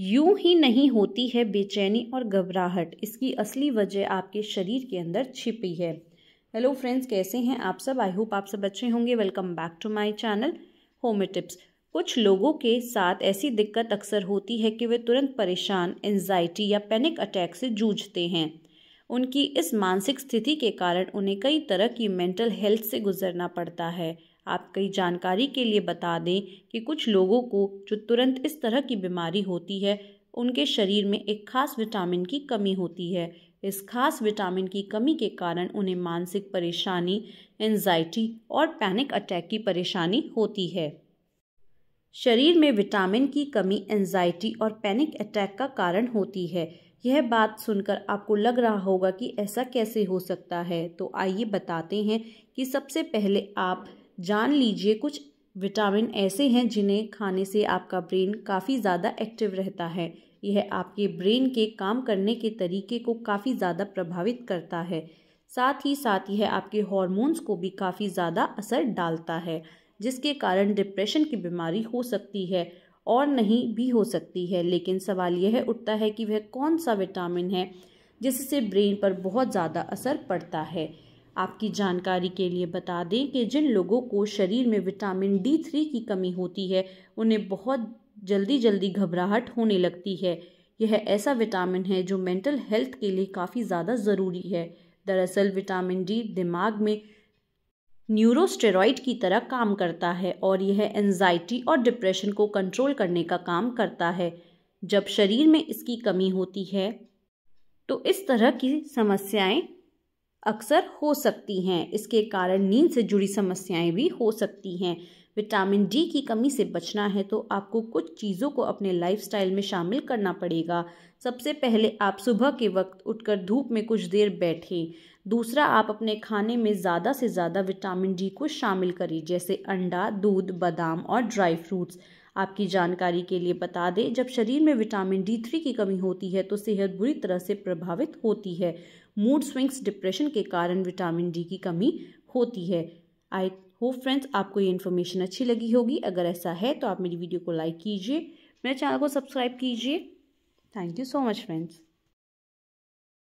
यूं ही नहीं होती है बेचैनी और घबराहट इसकी असली वजह आपके शरीर के अंदर छिपी है हेलो फ्रेंड्स कैसे हैं आप सब आई होप आप सब अच्छे होंगे welcome back to my channel home tips कुछ लोगों के साथ ऐसी दिक्कत अक्सर होती है कि वे तुरंत परेशान एनजाइटी या पैनिक अटैक से जूझते हैं उनकी इस मानसिक स्थिति के कारण उन्हें कई तरह की मेंटल हेल्थ से गुजरना पड़ता है आप कई जानकारी के लिए बता दें कि कुछ लोगों को जो तुरंत इस तरह की बीमारी होती है उनके शरीर में एक खास विटामिन की कमी होती है इस खास विटामिन की कमी के कारण उन्हें मानसिक परेशानी एनजाइटी और पैनिक अटैक की परेशानी होती है शरीर में विटामिन की कमी एंजाइटी और पैनिक अटैक का कारण होती है यह बात सुनकर आपको लग रहा होगा कि ऐसा कैसे हो सकता है तो आइए बताते हैं कि सबसे पहले आप जान लीजिए कुछ विटामिन ऐसे हैं जिन्हें खाने से आपका ब्रेन काफ़ी ज़्यादा एक्टिव रहता है यह आपके ब्रेन के काम करने के तरीके को काफ़ी ज़्यादा प्रभावित करता है साथ ही साथ यह आपके हॉर्मोन्स को भी काफ़ी ज़्यादा असर डालता है जिसके कारण डिप्रेशन की बीमारी हो सकती है और नहीं भी हो सकती है लेकिन सवाल यह उठता है कि वह कौन सा विटामिन है जिससे ब्रेन पर बहुत ज़्यादा असर पड़ता है आपकी जानकारी के लिए बता दें कि जिन लोगों को शरीर में विटामिन डी थ्री की कमी होती है उन्हें बहुत जल्दी जल्दी घबराहट होने लगती है यह ऐसा विटामिन है जो मेंटल हेल्थ के लिए काफ़ी ज़्यादा ज़रूरी है दरअसल विटामिन डी दिमाग में न्यूरोस्टेरॉइड की तरह काम करता है और यह एनजाइटी और डिप्रेशन को कंट्रोल करने का काम करता है जब शरीर में इसकी कमी होती है तो इस तरह की समस्याएं अक्सर हो सकती हैं इसके कारण नींद से जुड़ी समस्याएं भी हो सकती हैं विटामिन डी की कमी से बचना है तो आपको कुछ चीज़ों को अपने लाइफस्टाइल में शामिल करना पड़ेगा सबसे पहले आप सुबह के वक्त उठकर धूप में कुछ देर बैठें दूसरा आप अपने खाने में ज़्यादा से ज़्यादा विटामिन डी को शामिल करें जैसे अंडा दूध बादाम और ड्राई फ्रूट्स आपकी जानकारी के लिए बता दें जब शरीर में विटामिन डी थ्री की कमी होती है तो सेहत बुरी तरह से प्रभावित होती है मूड स्विंग्स डिप्रेशन के कारण विटामिन डी की कमी होती है आई होप फ्रेंड्स आपको ये इन्फॉर्मेशन अच्छी लगी होगी अगर ऐसा है तो आप मेरी वीडियो को लाइक कीजिए मेरे चैनल को सब्सक्राइब कीजिए thank you so much friends